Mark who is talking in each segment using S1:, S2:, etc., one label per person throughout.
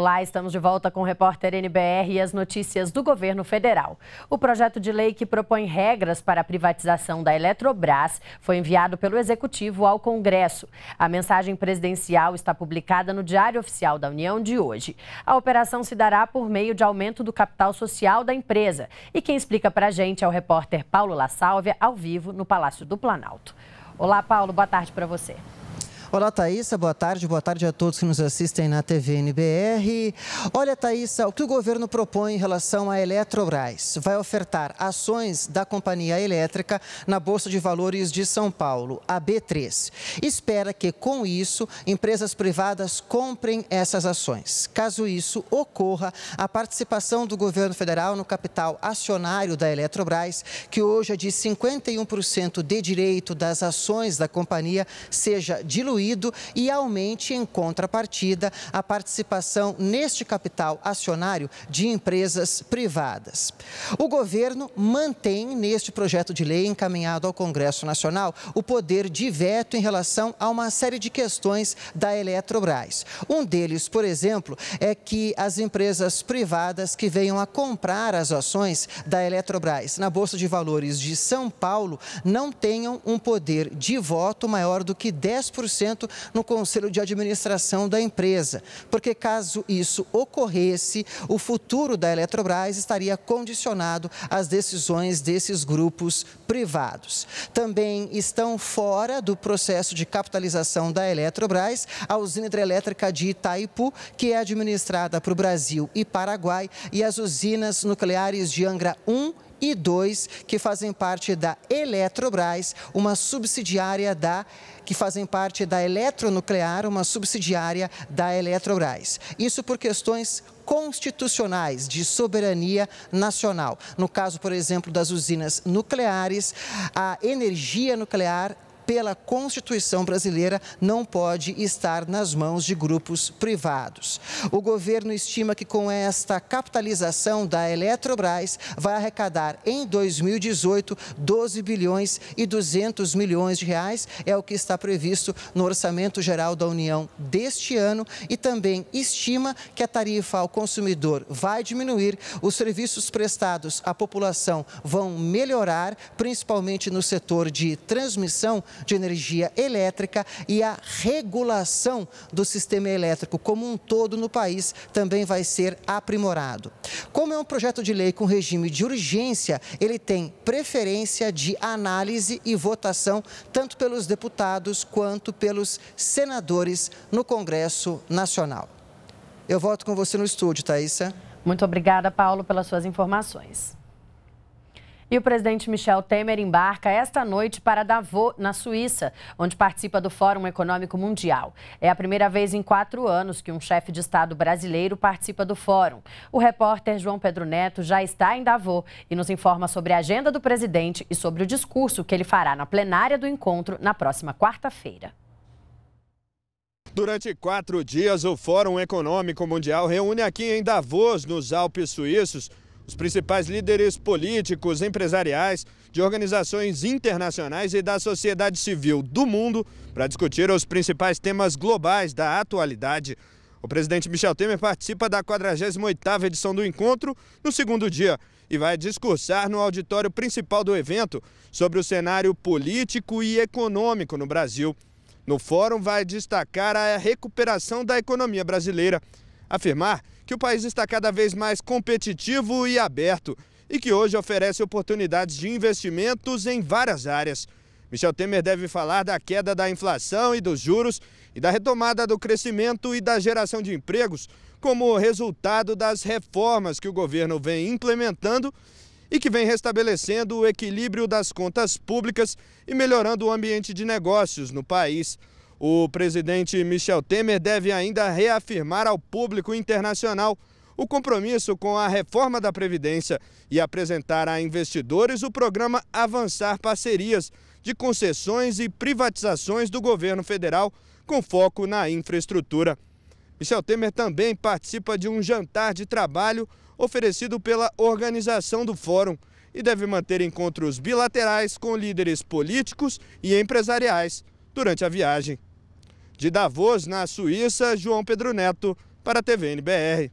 S1: Olá, estamos de volta com o repórter NBR e as notícias do governo federal. O projeto de lei que propõe regras para a privatização da Eletrobras foi enviado pelo Executivo ao Congresso. A mensagem presidencial está publicada no Diário Oficial da União de hoje. A operação se dará por meio de aumento do capital social da empresa. E quem explica para a gente é o repórter Paulo La Sálvia, ao vivo no Palácio do Planalto. Olá, Paulo, boa tarde para você.
S2: Olá, Thaisa. Boa tarde. Boa tarde a todos que nos assistem na TV NBR. Olha, Thaisa, o que o governo propõe em relação à Eletrobras? Vai ofertar ações da companhia elétrica na Bolsa de Valores de São Paulo, a B3. Espera que, com isso, empresas privadas comprem essas ações. Caso isso ocorra, a participação do governo federal no capital acionário da Eletrobras, que hoje é de 51% de direito das ações da companhia, seja diluída diluído e aumente, em contrapartida, a participação neste capital acionário de empresas privadas. O governo mantém neste projeto de lei encaminhado ao Congresso Nacional o poder de veto em relação a uma série de questões da Eletrobras. Um deles, por exemplo, é que as empresas privadas que venham a comprar as ações da Eletrobras na Bolsa de Valores de São Paulo não tenham um poder de voto maior do que 10% evento no conselho de administração da empresa, porque caso isso ocorresse, o futuro da Eletrobras estaria condicionado às decisões desses grupos privados. Também estão fora do processo de capitalização da Eletrobras a usina hidrelétrica de Itaipu, que é administrada para o Brasil e Paraguai, e as usinas nucleares de Angra 1 e dois que fazem parte da Eletrobras, uma subsidiária da que fazem parte da Eletronuclear, uma subsidiária da Eletrobras. Isso por questões constitucionais de soberania nacional. No caso, por exemplo, das usinas nucleares, a energia nuclear pela Constituição brasileira, não pode estar nas mãos de grupos privados. O governo estima que com esta capitalização da Eletrobras vai arrecadar em 2018 12 bilhões e 200 milhões de reais, é o que está previsto no Orçamento Geral da União deste ano e também estima que a tarifa ao consumidor vai diminuir, os serviços prestados à população vão melhorar, principalmente no setor de transmissão de energia elétrica e a regulação do sistema elétrico como um todo no país também vai ser aprimorado. Como é um projeto de lei com regime de urgência, ele tem preferência de análise e votação tanto pelos deputados quanto pelos senadores no Congresso Nacional. Eu volto com você no estúdio, Thaisa.
S1: Muito obrigada, Paulo, pelas suas informações. E o presidente Michel Temer embarca esta noite para Davos, na Suíça, onde participa do Fórum Econômico Mundial. É a primeira vez em quatro anos que um chefe de Estado brasileiro participa do fórum. O repórter João Pedro Neto já está em Davos e nos informa sobre a agenda do presidente e sobre o discurso que ele fará na plenária do encontro na próxima quarta-feira.
S3: Durante quatro dias, o Fórum Econômico Mundial reúne aqui em Davos, nos Alpes Suíços, os principais líderes políticos, empresariais, de organizações internacionais e da sociedade civil do mundo para discutir os principais temas globais da atualidade. O presidente Michel Temer participa da 48ª edição do encontro no segundo dia e vai discursar no auditório principal do evento sobre o cenário político e econômico no Brasil. No fórum vai destacar a recuperação da economia brasileira, afirmar que o país está cada vez mais competitivo e aberto e que hoje oferece oportunidades de investimentos em várias áreas. Michel Temer deve falar da queda da inflação e dos juros e da retomada do crescimento e da geração de empregos como resultado das reformas que o governo vem implementando e que vem restabelecendo o equilíbrio das contas públicas e melhorando o ambiente de negócios no país. O presidente Michel Temer deve ainda reafirmar ao público internacional o compromisso com a reforma da Previdência e apresentar a investidores o programa Avançar Parcerias de concessões e privatizações do governo federal com foco na infraestrutura. Michel Temer também participa de um jantar de trabalho oferecido pela organização do fórum e deve manter encontros bilaterais com líderes políticos e empresariais durante a viagem. De Davos, na Suíça, João Pedro Neto, para a TV NBR.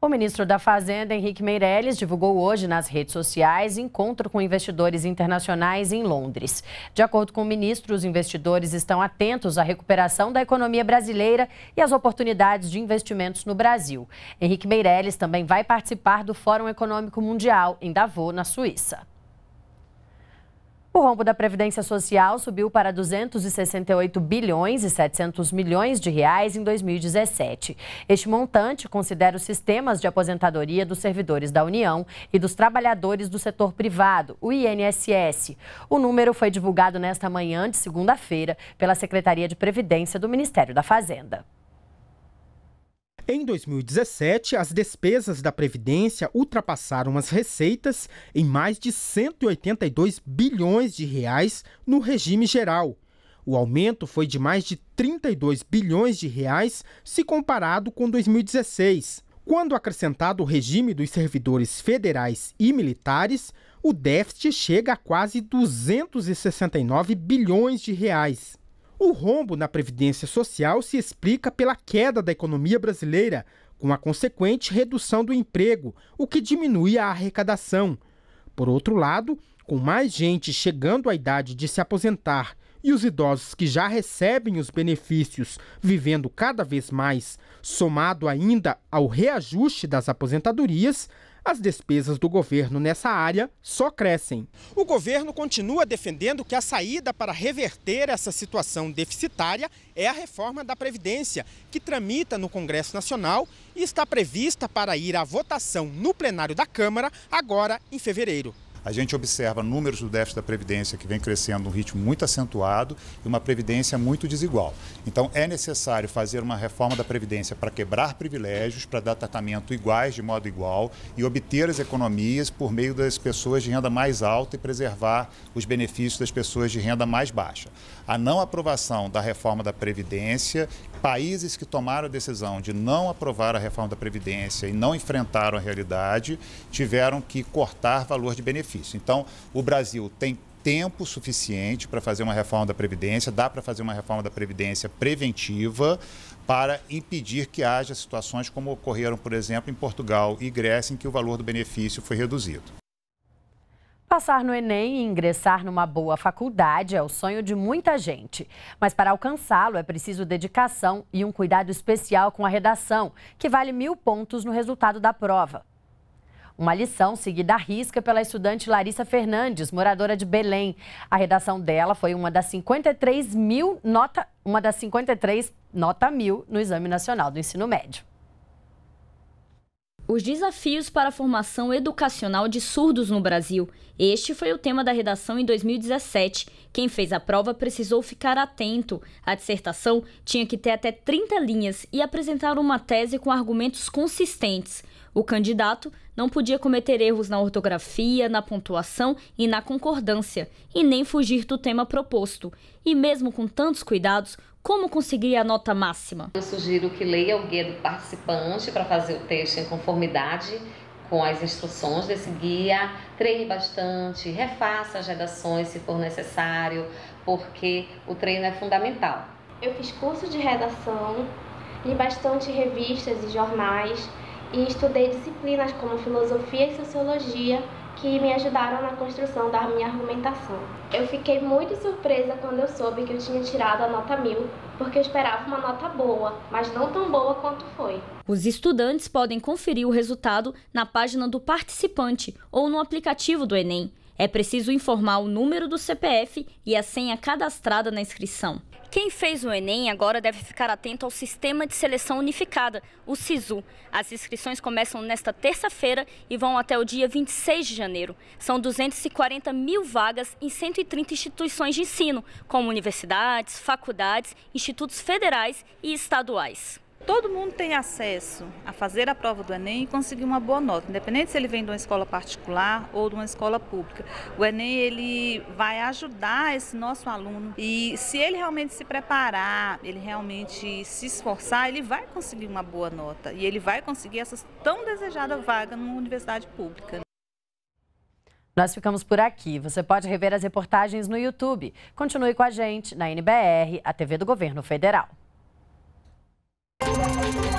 S1: O ministro da Fazenda, Henrique Meirelles, divulgou hoje nas redes sociais encontro com investidores internacionais em Londres. De acordo com o ministro, os investidores estão atentos à recuperação da economia brasileira e às oportunidades de investimentos no Brasil. Henrique Meirelles também vai participar do Fórum Econômico Mundial em Davos, na Suíça. O rombo da Previdência Social subiu para 268 bilhões e 700 milhões de reais em 2017. Este montante considera os sistemas de aposentadoria dos servidores da União e dos trabalhadores do setor privado, o INSS. O número foi divulgado nesta manhã de segunda-feira pela Secretaria de Previdência do Ministério da Fazenda.
S4: Em 2017, as despesas da Previdência ultrapassaram as receitas em mais de 182 bilhões de reais no regime geral. O aumento foi de mais de 32 bilhões de reais se comparado com 2016. Quando acrescentado o regime dos servidores federais e militares, o déficit chega a quase 269 bilhões de reais. O rombo na Previdência Social se explica pela queda da economia brasileira, com a consequente redução do emprego, o que diminui a arrecadação. Por outro lado, com mais gente chegando à idade de se aposentar e os idosos que já recebem os benefícios vivendo cada vez mais, somado ainda ao reajuste das aposentadorias, as despesas do governo nessa área só crescem. O governo continua defendendo que a saída para reverter essa situação deficitária é a reforma da Previdência, que tramita no Congresso Nacional e está prevista para ir à votação no plenário da Câmara agora em fevereiro
S5: a gente observa números do déficit da Previdência que vem crescendo um ritmo muito acentuado e uma Previdência muito desigual. Então, é necessário fazer uma reforma da Previdência para quebrar privilégios, para dar tratamento iguais, de modo igual, e obter as economias por meio das pessoas de renda mais alta e preservar os benefícios das pessoas de renda mais baixa. A não aprovação da reforma da Previdência, países que tomaram a decisão de não aprovar a reforma da Previdência e não enfrentaram a realidade, tiveram que cortar valor de benefícios então, o Brasil tem tempo suficiente para fazer uma reforma da Previdência, dá para fazer uma reforma da Previdência preventiva para impedir que haja situações como ocorreram, por exemplo, em Portugal e Grécia, em que o valor do benefício foi reduzido.
S1: Passar no Enem e ingressar numa boa faculdade é o sonho de muita gente. Mas para alcançá-lo é preciso dedicação e um cuidado especial com a redação, que vale mil pontos no resultado da prova. Uma lição seguida à risca pela estudante Larissa Fernandes, moradora de Belém. A redação dela foi uma das 53 mil nota, uma das 53 nota mil no Exame Nacional do Ensino Médio.
S5: Os desafios para a formação educacional de surdos no Brasil. Este foi o tema da redação em 2017. Quem fez a prova precisou ficar atento. A dissertação tinha que ter até 30 linhas e apresentar uma tese com argumentos consistentes. O candidato não podia cometer erros na ortografia, na pontuação e na concordância, e nem fugir do tema proposto. E mesmo com tantos cuidados, como conseguir a nota máxima? Eu sugiro que leia o guia do participante para fazer o texto em conformidade com as instruções desse guia, treine bastante, refaça as redações se for necessário, porque o treino é fundamental. Eu fiz curso de redação, li bastante revistas e jornais e estudei disciplinas como filosofia e sociologia que me ajudaram na construção da minha argumentação. Eu fiquei muito surpresa quando eu soube que eu tinha tirado a nota mil, porque eu esperava uma nota boa, mas não tão boa quanto foi. Os estudantes podem conferir o resultado na página do participante ou no aplicativo do Enem. É preciso informar o número do CPF e a senha cadastrada na inscrição. Quem fez o Enem agora deve ficar atento ao Sistema de Seleção Unificada, o SISU. As inscrições começam nesta terça-feira e vão até o dia 26 de janeiro. São 240 mil vagas em 130 instituições de ensino, como universidades, faculdades, institutos federais e estaduais. Todo mundo tem acesso a fazer a prova do Enem e conseguir uma boa nota, independente se ele vem de uma escola particular ou de uma escola pública. O Enem ele vai ajudar esse nosso aluno e se ele realmente se preparar, ele realmente se esforçar, ele vai conseguir uma boa nota e ele vai conseguir essa tão desejada vaga numa universidade pública.
S1: Nós ficamos por aqui. Você pode rever as reportagens no YouTube. Continue com a gente na NBR, a TV do Governo Federal. Thank you.